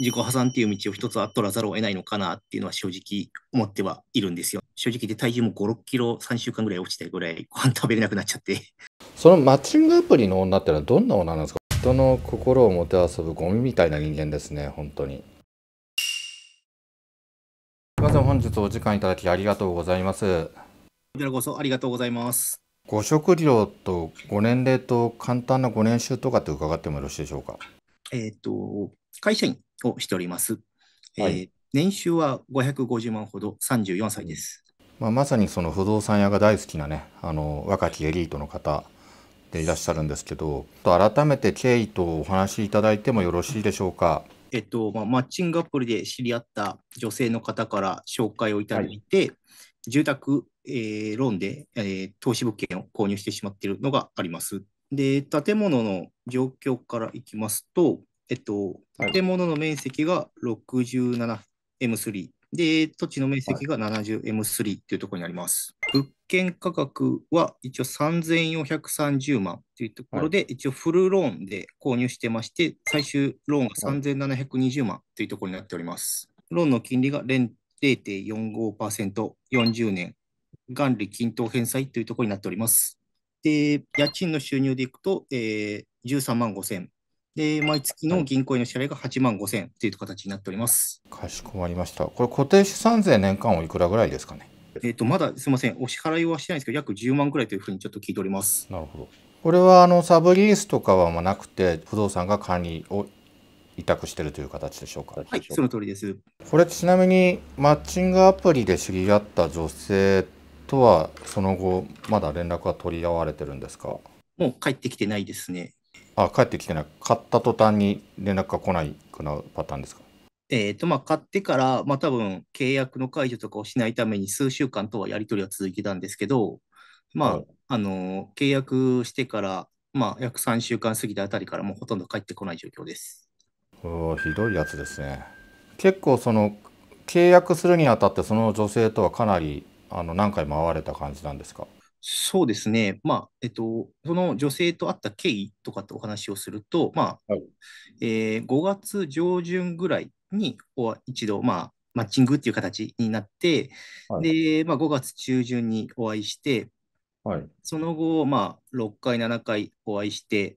自己破産っていう道を一つは取らざるを得ないのかなっていうのは正直思ってはいるんですよ。正直で体重も5、6キロ3週間ぐらい落ちてぐらいご飯食べれなくなっちゃって。そのマッチングアプリの女ってのはどんな女なんですか人の心をもてあそぶゴミみたいな人間ですね、本当に。まず本日お時間いただきありがとうございます。こちらこそありがとうございます。ご食料とご年齢と簡単なご年収とかって伺ってもよろしいでしょうか。えっ、ー、と、会社員をしております。はい、えー、年収は550万ほど、34歳です。まあ、まさにその不動産屋が大好きなね、あの若きエリートの方でいらっしゃるんですけど、改めて経緯とお話しいただいてもよろしいでしょうか。えっとまあ、マッチングアプリで知り合った女性の方から紹介をいただいて、はい、住宅、えー、ローンで、えー、投資物件を購入してしまっているのがあります。で、建物の状況からいきますと、えっと、建物の面積が 67M3 で、土地の面積が 70M3 っていうところになります。はい、物件価格は一応3430万というところで、一応フルローンで購入してまして、最終ローンが3720万というところになっております。ローンの金利が0.45%、40年、元利均等返済というところになっております。で、家賃の収入でいくと、えー、13万5000で、毎月の銀行への支払いが8万5000円という形になっております。かしこまりました。これ、固定資産税年間はいくらぐらいですかね。えっ、ー、と、まだすみません、お支払いはしてないんですけど、約10万ぐらいというふうにちょっと聞いております。なるほど。これはあのサブリースとかはまなくて、不動産が管理を委託してるという形でしょうか。はい、その通りです。これ、ちなみにマッチングアプリで知り合った女性とは、その後、まだ連絡は取り合われてるんですかもう帰ってきてないですね。あ帰ってきてない買った途端に連絡が来ないくなるパターンですかえーとまあ、買ってから、まあ、多分契約の解除とかをしないために数週間とはやり取りは続いてたんですけど、まあ、あの契約してから、まあ、約3週間過ぎたあたりからもうほとんど帰ってこない状況です。おひどいやつですね。結構その契約するにあたってその女性とはかなりあの何回も会われた感じなんですかそうですね、まあえっと、その女性と会った経緯とかってお話をすると、まあはい、えー、5月上旬ぐらいに一度、まあ、マッチングっていう形になって、はい、でまあ、5月中旬にお会いして、はい、その後、まあ、6回、7回お会いして、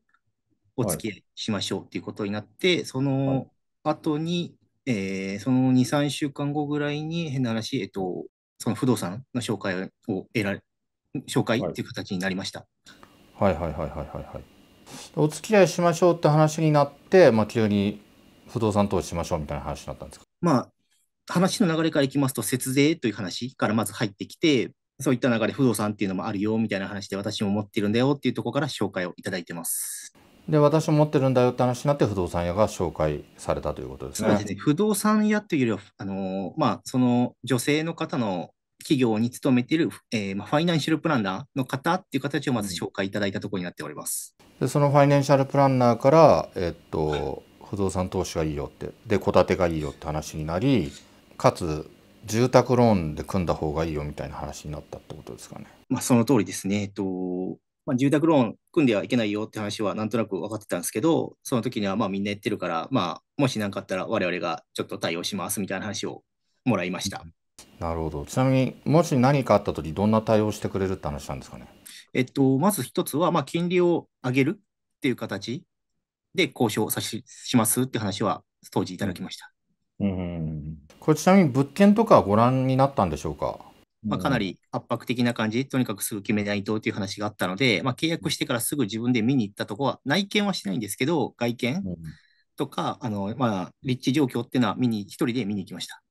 お付き合いしましょうっていうことになって、その後に、えー、その2、3週間後ぐらいに、変な話、えっと、その不動産の紹介を得られ紹介っていう形になりました。はい、はい、はいはいはいはいお付き合いしましょうって話になって、まあ、急に不動産投資しましょうみたいな話になったんですか、まあ、話の流れからいきますと、節税という話からまず入ってきて、そういった流れ、不動産っていうのもあるよみたいな話で、私も持ってるんだよっていうところから紹介をいただいてます。で、私も持ってるんだよって話になって、不動産屋が紹介されたということですね。そうですね不動産屋というよりは、あのまあ、その女性の方の企業に勤めている、えー、まあ、ファイナンシャルプランナーの方っていう形をまず紹介いただいたところになっております。でそのファイナンシャルプランナーから、えっと、不動産投資がいいよってで戸建てがいいよって話になりかつ住宅ローンで組んだ方がいいよみたいな話になったってことですかね。まあ、その通りですね、えっとまあ、住宅ローン組んではいけないよって話はなんとなく分かってたんですけど、その時にはまあみんな言ってるから、まあ、もし何かあったら我々がちょっと対応しますみたいな話をもらいました。うんなるほど。ちなみに、もし何かあったとき、どんな対応してくれるって話なんですかね。えっと、まず一つは、まあ、金利を上げるっていう形で交渉さししますって話は、当時いただきました。うん。これ、ちなみに物件とかご覧になったんでしょうか。まあ、かなり圧迫的な感じ、とにかくすぐ決めないとという話があったので、まあ、契約してからすぐ自分で見に行ったとこは、内見はしないんですけど、外見とか、あのまあ、立地状況っていうのは見に、一人で見に行きました。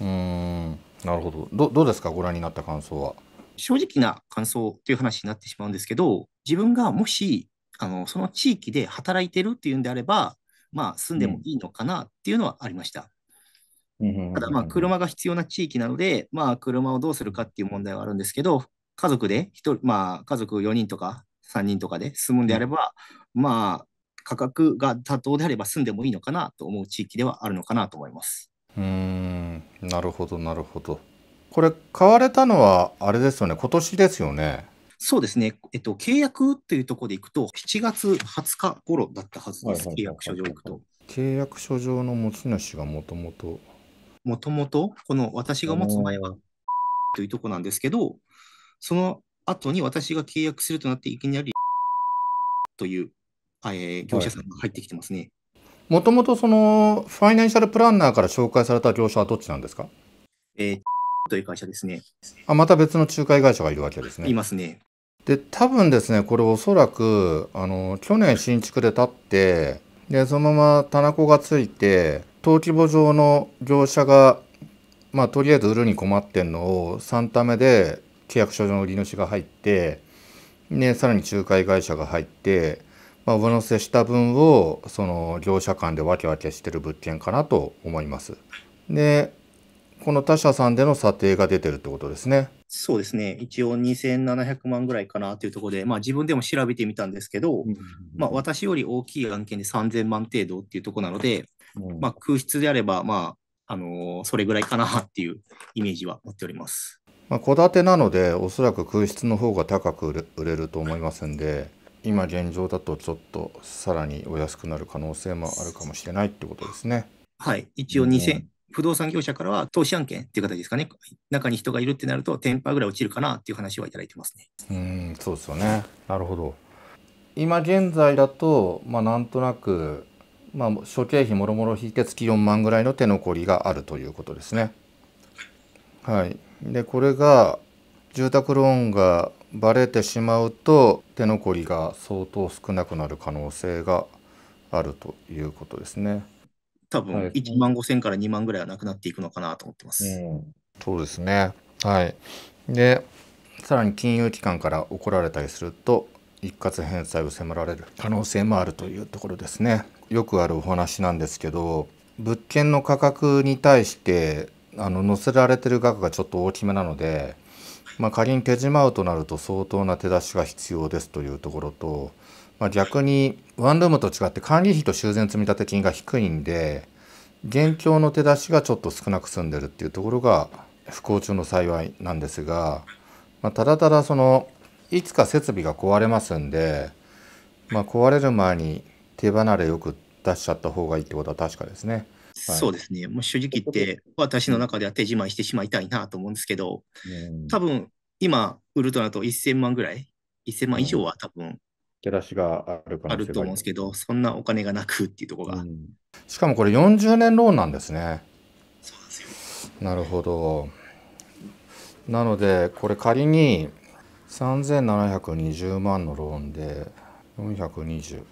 うんなるほどどどうですかご覧になった感想は。正直な感想という話になってしまうんですけど自分がもしあのその地域で働いてるっていうんであれば、まあ、住んでもいいのかなっていうのはありました。うん、ただまあ車が必要な地域なので、まあ、車をどうするかっていう問題はあるんですけど家族で1人、まあ、家族4人とか3人とかで住むんであれば、まあ、価格が妥当であれば住んでもいいのかなと思う地域ではあるのかなと思います。うんなるほどなるほどこれ買われたのはあれですよね今年ですよねそうですね、えっと、契約というところでいくと、7月20日頃だったはずです、契約書上いくと。契約書上の持ち主がもともと。もともと、この私が持つ前は、というとこなんですけど、その後に私が契約するとなって、いきなり、という、えー、業者さんが入ってきてますね。もともとそのファイナンシャルプランナーから紹介された業者はどっちなんですかえー、という会社ですね。あ、また別の仲介会社がいるわけですね。いますね。で、多分ですね、これおそらく、あの、去年新築で建って、で、そのまま棚子がついて、登記簿上の業者が、まあ、とりあえず売るに困ってんのを3ためで契約書上の売り主が入って、ね、さらに仲介会社が入って、まあ、上乗せした分をその業者間で分け分けしてる物件かなと思います。でこの他社さんでの査定が出てるってことですね。そうですね、一応2700万ぐらいかなというところで、まあ、自分でも調べてみたんですけど、うん、まあ、私より大きい案件で3000万程度っていうところなので、うん、まあ、空室であれば、まああのー、それぐらいかなっていうイメージは持っております。まあ、戸建てなので、おそらく空室の方が高く売れると思いますんで、今現状だとちょっとさらにお安くなる可能性もあるかもしれないってことですね。はい、一応2000、不動産業者からは投資案件っていう形ですかね、中に人がいるってなると、10%ぐらい落ちるかなっていう話はいただいてますね。うんそうですよねなるほど今現在だと、まあ、なんとなく、まあ、諸経費もろもろ引いて月4万ぐらいの手残りがあるということですね。はい、でこれが住宅ローンがバレてしまうと手残りが相当少なくなる可能性があるということですね。多分1万5千から2万ぐらいはなくなっていくのかなと思ってます。うん、そうですね。はい。で、さらに金融機関から怒られたりすると一括返済を迫られる可能性もあるというところですね。よくあるお話なんですけど、物件の価格に対してあの載せられてる額がちょっと大きめなので。まあ、仮に手締まうとなると相当な手出しが必要ですというところと、まあ、逆にワンルームと違って管理費と修繕積立金が低いんで現況の手出しがちょっと少なく済んでるっていうところが不幸中の幸いなんですが、まあ、ただただそのいつか設備が壊れますんで、まあ、壊れる前に手離れよく出しちゃった方がいいってことは確かですね。そうですね。もう正直言って、私の中では手まいしてしまいたいなと思うんですけど、多分今、ウルトラと1000万ぐらい、1000万以上は多分、出しがあるあると思うんですけど、そんなお金がなくっていうところが、うん、しかもこれ40年ローンなんですね。そうなですよ。なるほど。なので、これ仮に3720万のローンで420、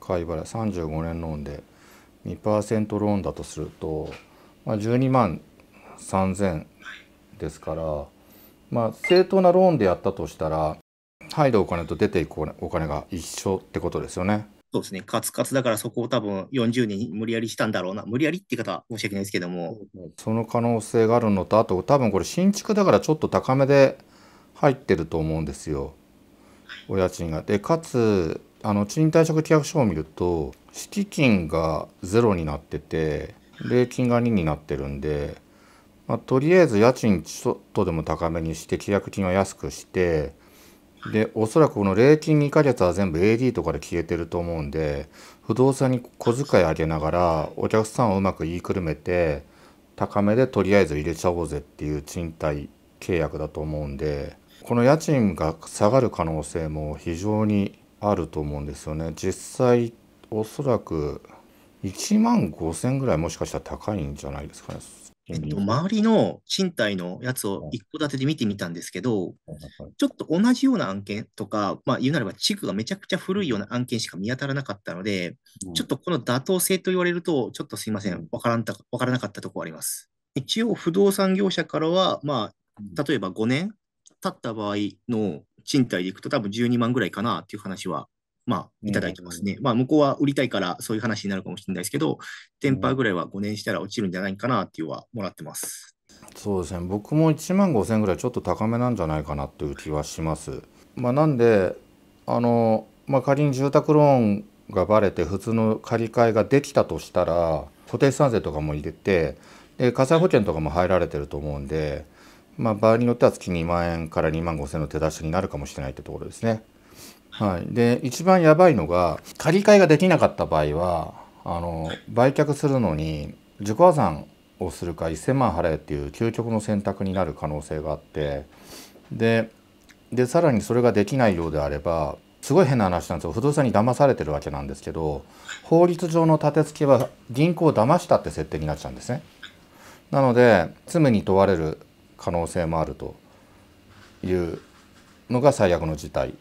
買い払い35年ローンで2%ローンだとすると、まあ、12万3,000ですから、まあ、正当なローンでやったとしたら入るお金と出ていくお金が一緒ってことですよね。そうですね、カツカツだからそこを多分40年無理やりしたんだろうな、無理やりって言い方申し訳ないですけども。その可能性があるのと、あと多分これ新築だからちょっと高めで入ってると思うんですよ、お家賃が。で、かつあの賃貸借契約書を見ると敷金が0になってて礼金が2になってるんで、まあ、とりあえず家賃ちょっとでも高めにして契約金は安くしてでおそらくこの礼金2ヶ月は全部 AD とかで消えてると思うんで不動産に小遣いあげながらお客さんをうまく言いくるめて高めでとりあえず入れちゃおうぜっていう賃貸契約だと思うんでこの家賃が下がる可能性も非常にあると思うんですよね実際おそらく1万5000ぐらいもしかしたら高いんじゃないですかね。えっと、周りの賃貸のやつを一戸建てで見てみたんですけど、ちょっと同じような案件とか、まあ、言うなれば地区がめちゃくちゃ古いような案件しか見当たらなかったので、うん、ちょっとこの妥当性と言われると、ちょっとすいません、わからんたからなかったところあります。一応、不動産業者からは、まあ、例えば5年経った場合の賃貸でいくと多分12万ぐらいかなっていう話は、まあ、いただいてますね。うん、まあ、向こうは売りたいからそういう話になるかもしれないですけど、テンパーぐらいは5年したら落ちるんじゃないかなっていうはもらってます。そうですね。僕も1万5000円ぐらいちょっと高めなんじゃないかなっていう気はします。まあ、なんで、あの、まあ、仮に住宅ローンがばれて普通の借り換えができたとしたら固定資産税とかも入れてで火災保険とかも入られてると思うんでまあ、場合によっては月2万円から2万5千の手出しになるかもしれないってところですね。はい、で一番やばいのが借り換えができなかった場合はあの売却するのに自己破産をするか1,000万払えっていう究極の選択になる可能性があってででさらにそれができないようであればすごい変な話なんですよ不動産に騙されてるわけなんですけど法律上の立て付けは銀行を騙したって設定になっちゃうんですね。なので罪に問われる可能性もあるというのが最悪の事態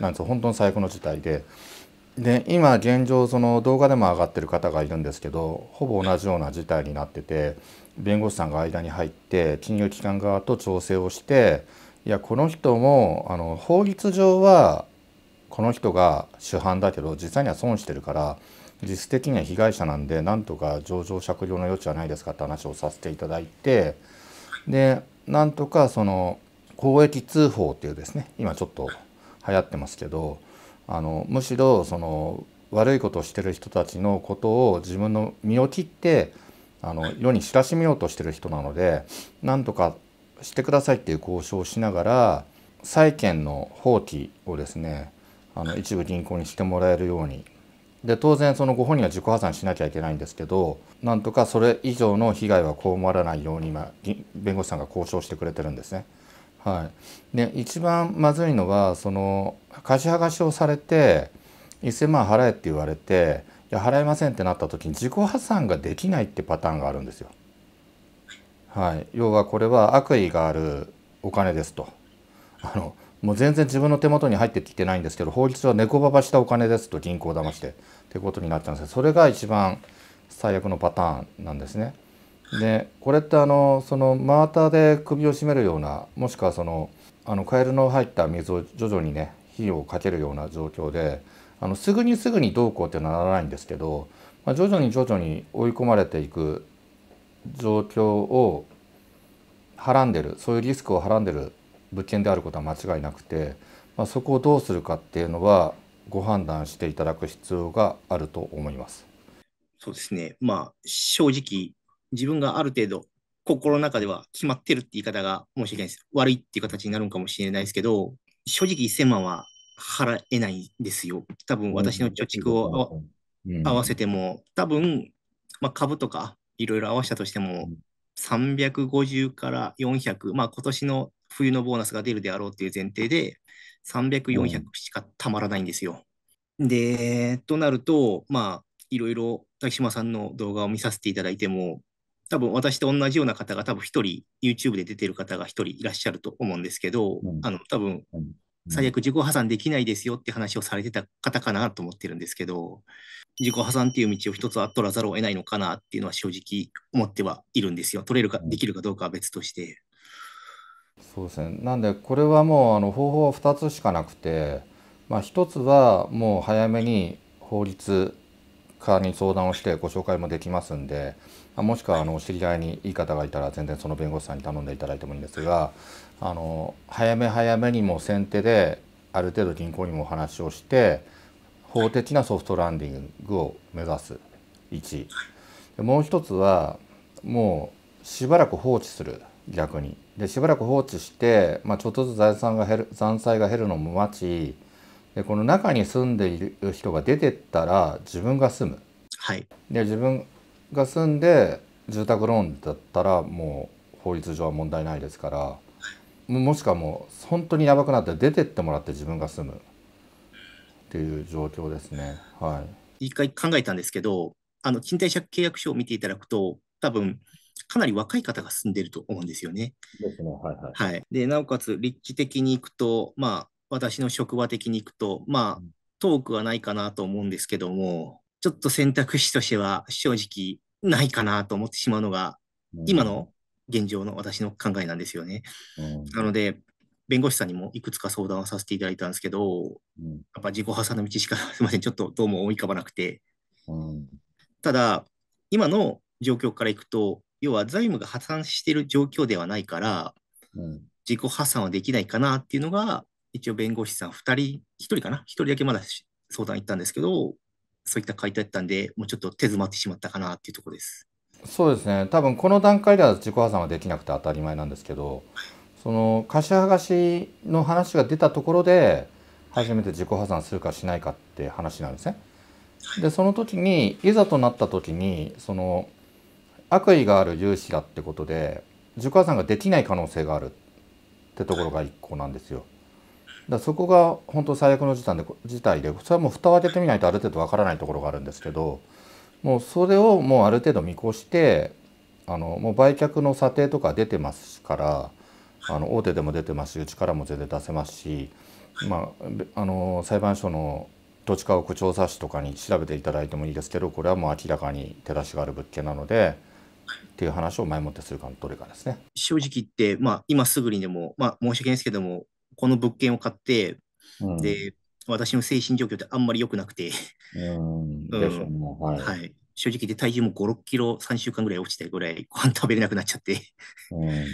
なんです本当に最悪の事態で。で今現状その動画でも上がってる方がいるんですけどほぼ同じような事態になってて弁護士さんが間に入って金融機関側と調整をしていやこの人もあの法律上はこの人が主犯だけど実際には損してるから実質的には被害者なんでなんとか情状酌量の余地はないですかって話をさせていただいてでなんとかその公益通報っていうですね今ちょっと流行ってますけどあのむしろその悪いことをしてる人たちのことを自分の身を切ってあの世に知らしめようとしてる人なのでなんとかしてくださいっていう交渉をしながら債権の放棄をですねあの一部銀行にしてもらえるようにで当然そのご本人は自己破産しなきゃいけないんですけどなんとかそれ以上の被害は被らないように今弁護士さんが交渉してくれてるんですね。はい、で一番まずいのはその貸し剥がしをされて1,000万払えって言われていや払えませんってなった時に自己破産ができないってパターンがあるんですよ。はい、要はこれは悪意があるお金ですと。あのもう全然自分の手元に入ってきてないんですけど法律上猫ばばしたお金ですと銀行を騙してってことになっちゃうんですそれが一番最悪のパターンなんですね。でこれってあのその真綿で首を絞めるようなもしくはそのあのカエルの入った水を徐々にね火をかけるような状況であのすぐにすぐにどうこうってならないんですけど、まあ、徐々に徐々に追い込まれていく状況をはらんでるそういうリスクをはらんでる物件であることは間違いなくて、まあ、そこをどうするかっていうのはご判断していただく必要があると思います。そうですね、まあ、正直自分がある程度心の中では決まってるって言い方が申し訳ないです。悪いっていう形になるかもしれないですけど、正直1000万は払えないんですよ。多分私の貯蓄を、うんうん、合わせても、多分、まあ、株とかいろいろ合わせたとしても、350から400、まあ今年の冬のボーナスが出るであろうっていう前提で、300、400しかたまらないんですよ。うん、で、となると、まあ、いろいろ滝島さんの動画を見させていただいても、多分私と同じような方が多分1人 YouTube で出てる方が1人いらっしゃると思うんですけど、うん、あの多分、ん最悪自己破産できないですよって話をされてた方かなと思ってるんですけど、自己破産っていう道を一つは取らざるを得ないのかなっていうのは正直思ってはいるんですよ。取れるか、できるかどうかは別として。そうですねなんでこれはもうあの方法は2つしかなくて、まあ、1つはもう早めに法律家に相談をしてご紹介もできますんでもしくはあの知り合いにいい方がいたら全然その弁護士さんに頼んでいただいてもいいんですがあの早め早めにも先手である程度銀行にもお話をして法的なソフトランディングを目指す1もう一つはもうしばらく放置する逆にでしばらく放置して、まあ、ちょっとずつ財産が減る残債が減るのも待ちでこの中に住んでいる人が出てったら自分が住む、はい、で自分が住んで住宅ローンだったらもう法律上は問題ないですから、もしかも本当にやばくなって出てってもらって自分が住むっていう状況ですね。はい、一回考えたんですけどあの賃貸借契約書を見ていただくと多分かなり若い方が住んでると思うんですよね。ですね、はいはい。はい、でなおかつ、立地的に行くと、まあ、私の職場的に行くと、まあ、遠くはないかなと思うんですけども、ちょっと選択肢としては正直ないかなと思ってしまうのが、今の現状の私の考えなんですよね。なので、弁護士さんにもいくつか相談をさせていただいたんですけど、やっぱ自己破産の道しか、すみません、ちょっとどうも思い浮かばなくて。ただ、今の状況からいくと、要は財務が破産している状況ではないから、自己破産はできないかなっていうのが、一応弁護士さん2人、1人かな、1人だけまだ相談行ったんですけど、そういった回答やったんで、もうちょっと手詰まってしまったかなっていうところです。そうですね、多分この段階では自己破産はできなくて当たり前なんですけど、その貸し剥がしの話が出たところで、初めて自己破産するかしないかって話なんですね。でその時にいざとなった時にその悪意がある融資だってことで自破産ができない可能性があるってところが1個なんですよ。だそこが本当最悪の事態で事態でそれはもう蓋を開けてみないとある程度わからないところがあるんですけどもうそれをもうある程度見越してあのもう売却の査定とか出てますからあの大手でも出てますしうちからも全然出せますし、まあ、あの裁判所の土地家屋調査士とかに調べていただいてもいいですけどこれはもう明らかに手出しがある物件なので。っていう話を前もってするかどれかですね。正直言って、まあ、今すぐにでも、まあ、申し訳ないですけども、この物件を買って、うん、で私の精神状況ってあんまり良くなくて、うんはい、はい、正直言って体重も5、6キロ3週間ぐらい落ちてぐらいご飯食べれなくなっちゃって、うん、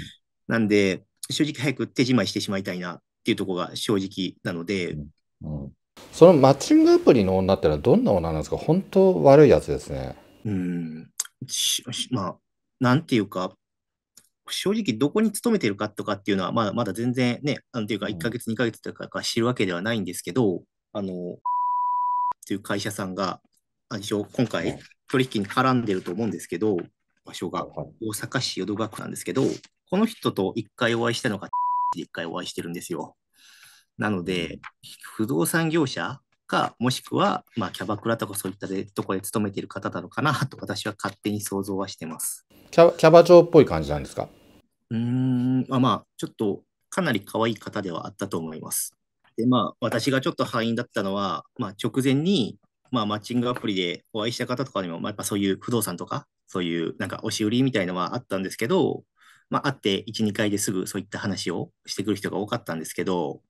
なんで、正直早く手じまいしてしまいたいなっていうところが正直なので、うんそのマッチングアプリの女ってのはどんな女なんですか本当悪いやつですね。うんまあ、なんていうか、正直どこに勤めてるかとかっていうのは、まだまだ全然ね、なんていうか、1ヶ月、2ヶ月とかか知るわけではないんですけど、あの、という会社さんが、一応今回、取引に絡んでると思うんですけど、場所が大阪市淀川区なんですけど、この人と1回お会いしたのが、1回お会いしてるんですよ。なので、不動産業者か、もしくは、まあ、キャバクラとかそういったでどこで勤めている方なのかなと私は勝手に想像はしてます。キャキャバ嬢っぽい感じなんですかうん、まあまあ、ちょっとかなり可愛い方ではあったと思います。で、まあ、私がちょっと敗因だったのは、まあ、直前に、まあ、マッチングアプリでお会いした方とかにも、まあ、やっぱそういう不動産とか、そういうなんか押し売りみたいのはあったんですけど、まあ、会って1、2回ですぐそういった話をしてくる人が多かったんですけど、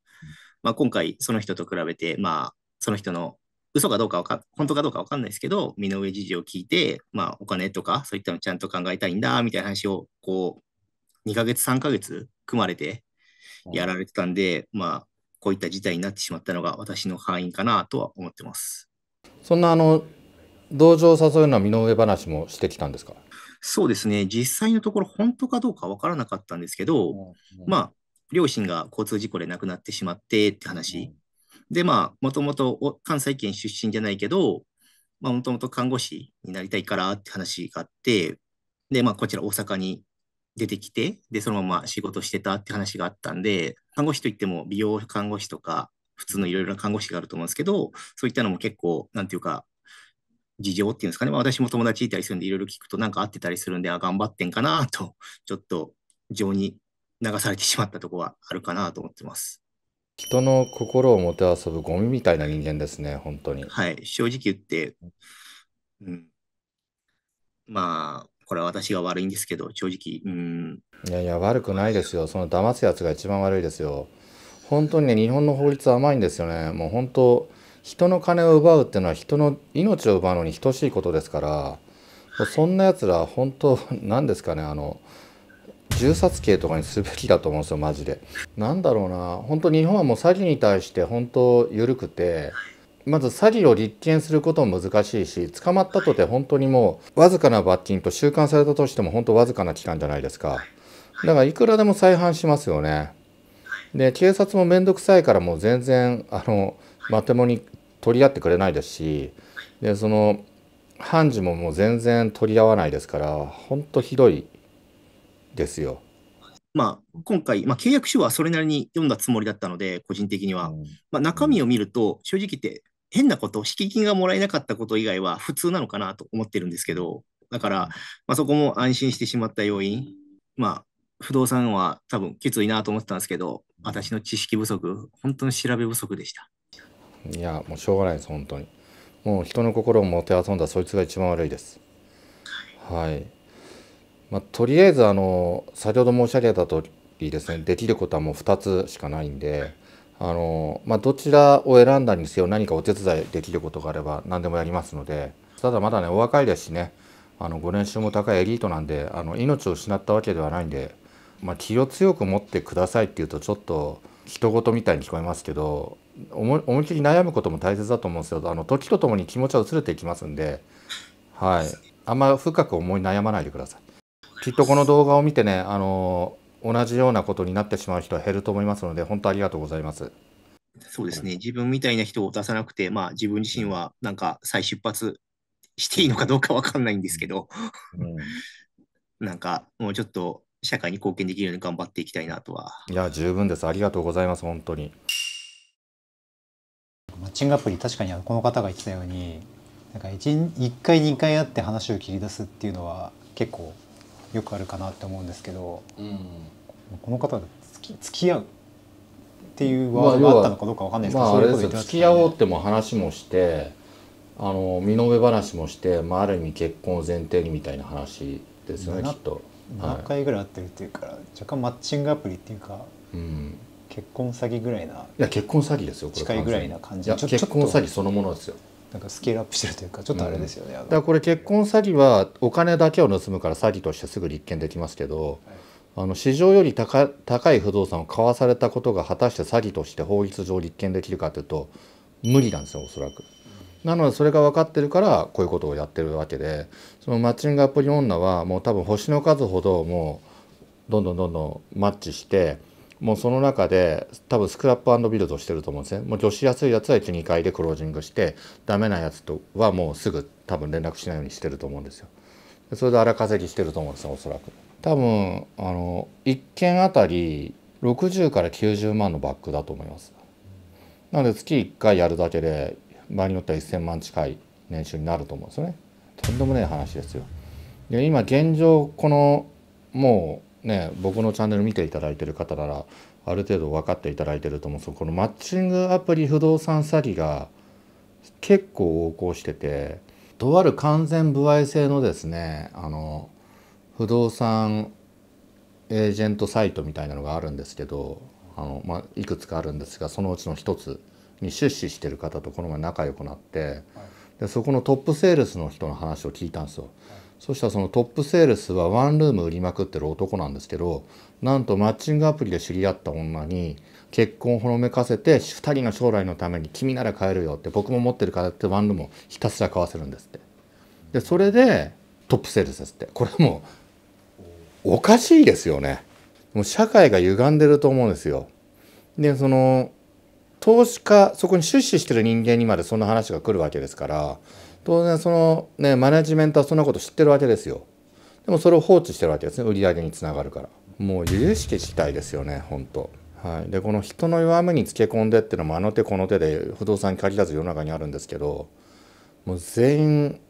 まあ、今回その人と比べて、まあ、その人の嘘かどうかか、本当かどうか分かんないですけど、身の上事情を聞いて、まあ、お金とか、そういったのちゃんと考えたいんだ、みたいな話を、こう、2ヶ月、3ヶ月、組まれて、やられてたんで、まあ、こういった事態になってしまったのが、私の範囲かなとは思ってます。そんな、あの、同情を誘うような身の上話もしてきたんですかそうですね、実際のところ、本当かどうか分からなかったんですけど、まあ、両親が交通事故で亡くなってしまってって話で、まあ、もともと関西圏出身じゃないけど、まあ、もともと看護師になりたいからって話があって、で、まあ、こちら大阪に出てきて、で、そのまま仕事してたって話があったんで、看護師といっても美容看護師とか、普通のいろいろな看護師があると思うんですけど、そういったのも結構、なんていうか、事情っていうんですかね、まあ、私も友達いたりするんで、いろいろ聞くとなんか合ってたりするんで、あ、頑張ってんかなと、ちょっと情に流されてしまったとこはあるかなと思ってます。人の心をもてあそぶゴミみたいな人間ですね、本当に。はい、正直言って、うん、まあ、これは私が悪いんですけど、正直、うん。いやいや、悪くないですよ。その騙すやつが一番悪いですよ。本当にね、日本の法律甘いんですよね。もう本当、人の金を奪うっていうのは人の命を奪うのに等しいことですから、そんなやつら、本当、なんですかね、あの、銃殺刑とかにすべきだと思うんですよマジで。なんだろうな本当日本はもう詐欺に対して本当緩くて。まず詐欺を立件することも難しいし捕まったとて本当にもうわずかな罰金と収監されたとしても本当わずかな期間じゃないですかだからいくらでも再犯しますよねで警察も面倒くさいからもう全然あのまともに取り合ってくれないですしでその判事ももう全然取り合わないですから本当ひどいですよ。まあ、今回、まあ、契約書はそれなりに読んだつもりだったので、個人的には。まあ、中身を見ると、正直言って、変なこと、敷金がもらえなかったこと以外は普通なのかなと思ってるんですけど、だから、まあ、そこも安心してしまった要因、まあ、不動産は多分きついなと思ってたんですけど、私の知識不足、本当の調べ不足でした。いや、もうしょうがないです、本当に。もう人の心をもてあそんだ、そいつが一番悪いです。はいまあ、とりあえずあの先ほど申し上げた通りですねできることはもう2つしかないんであの、まあ、どちらを選んだにせよ何かお手伝いできることがあれば何でもやりますのでただまだねお若いですしねあのご年収も高いエリートなんであの命を失ったわけではないんで、まあ、気を強く持ってくださいっていうとちょっと人事みたいに聞こえますけど思いっきり悩むことも大切だと思うんですけどあの時とともに気持ちは薄れていきますんで、はい、あんま深く思い悩まないでください。きっとこの動画を見てねあの同じようなことになってしまう人は減ると思いますので本当ありがとうございます。そうですね、自分みたいな人を出さなくて、まあ、自分自身はなんか再出発していいのかどうか分かんないんですけど、うん、なんかもうちょっと社会に貢献できるように頑張っていきたいなとは。いや、十分です、ありがとうございます、本当に。マッチングアプリ、確かにこの方が言ってたように、なんか 1, 1回、2回会って話を切り出すっていうのは、結構よくあるかなって思うんですけど、うん、この方が付き付き合うっていうワードがあったのかどうかわかんないですけど、まあ、そういうこと言ね、付き合おうっても話もしてあの身の上話もして、まあ、ある意味結婚を前提にみたいな話ですよねきっと。何回ぐらい会ってるっていうから、若干マッチングアプリっていうか、うん、結婚詐欺ぐらいないや結婚詐欺ですよこれ近いぐらいな感じ結婚詐欺そのものですよなんかスケールアップしてるというかちょっとあれですよね、うん、だからこれ結婚詐欺はお金だけを盗むから詐欺としてすぐ立件できますけど、はい、あの市場より高高い不動産を買わされたことが果たして詐欺として法律上立件できるかというと無理なんですよおそらく。なのでそれが分かってるからこういうことをやってるわけでそのマッチングアプリ女はもう多分星の数ほどもうどんどんどんどんマッチしてもうその中で多分スクラップビルドしてると思うんですねもう女子安いやつは12回でクロージングしてダメなやつとはもうすぐ多分連絡しないようにしてると思うんですよそれで荒稼ぎしてると思うんですよおそらく多分あの1件あたり60から90万のバックだと思いますなので月1回やるだけで場合によっては1000万近い年収になると思うんですよねとんでもない話ですよで今現状このもうね、僕のチャンネル見ていただいてる方ならある程度分かっていただいてると思うんですけどこのマッチングアプリ不動産詐欺が結構横行しててとある完全歩合制のですねあの不動産エージェントサイトみたいなのがあるんですけどあの、まあ、いくつかあるんですがそのうちの一つに出資してる方とこの前仲良くなってでそこのトップセールスの人の話を聞いたんですよ。はいそしたらそのトップセールスはワンルーム売りまくってる男なんですけどなんとマッチングアプリで知り合った女に結婚をほのめかせて2人の将来のために君なら買えるよって僕も持ってるからってワンルームをひたすら買わせるんですってでそれでトップセールスですってこれもうおかしいですよねもう社会が歪んでると思うんですよでその投資家そこに出資してる人間にまでそんな話が来るわけですから当然そのねマネジメントはそんなこと知ってるわけですよでもそれを放置してるわけですね売り上げにつながるからもう由々しき事態ですよね本当はい、でこの人の弱みにつけ込んでっていうのもあの手この手で不動産に限らず世の中にあるんですけどもう全員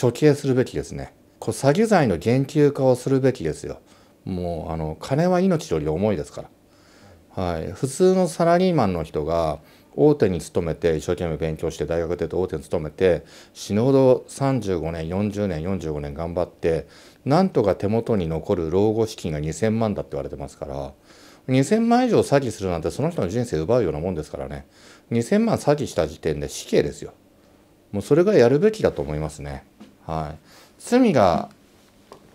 処刑するべきですねこう詐欺罪の言及化をするべきですよもうあの金は命より重いですから、はい、普通のサラリーマンの人が大手に勤めて一生懸命勉強して大学出て大手に勤めて死ぬほど35年40年45年頑張ってなんとか手元に残る老後資金が2,000万だって言われてますから2,000万以上詐欺するなんてその人の人生奪うようなもんですからね2,000万詐欺した時点で死刑ですよ。もうそれがやるべきだと思いますね。はい、罪が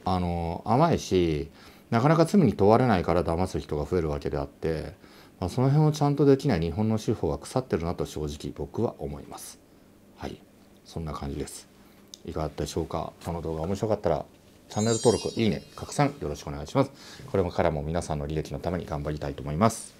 あの甘いしなかなか罪に問われないから騙す人が増えるわけであってまあ、その辺をちゃんとできない日本の司法は腐ってるなと正直僕は思いますはいそんな感じですいかがだったでしょうかこの動画面白かったらチャンネル登録いいね拡散よろしくお願いしますこれからも皆さんの利益のために頑張りたいと思います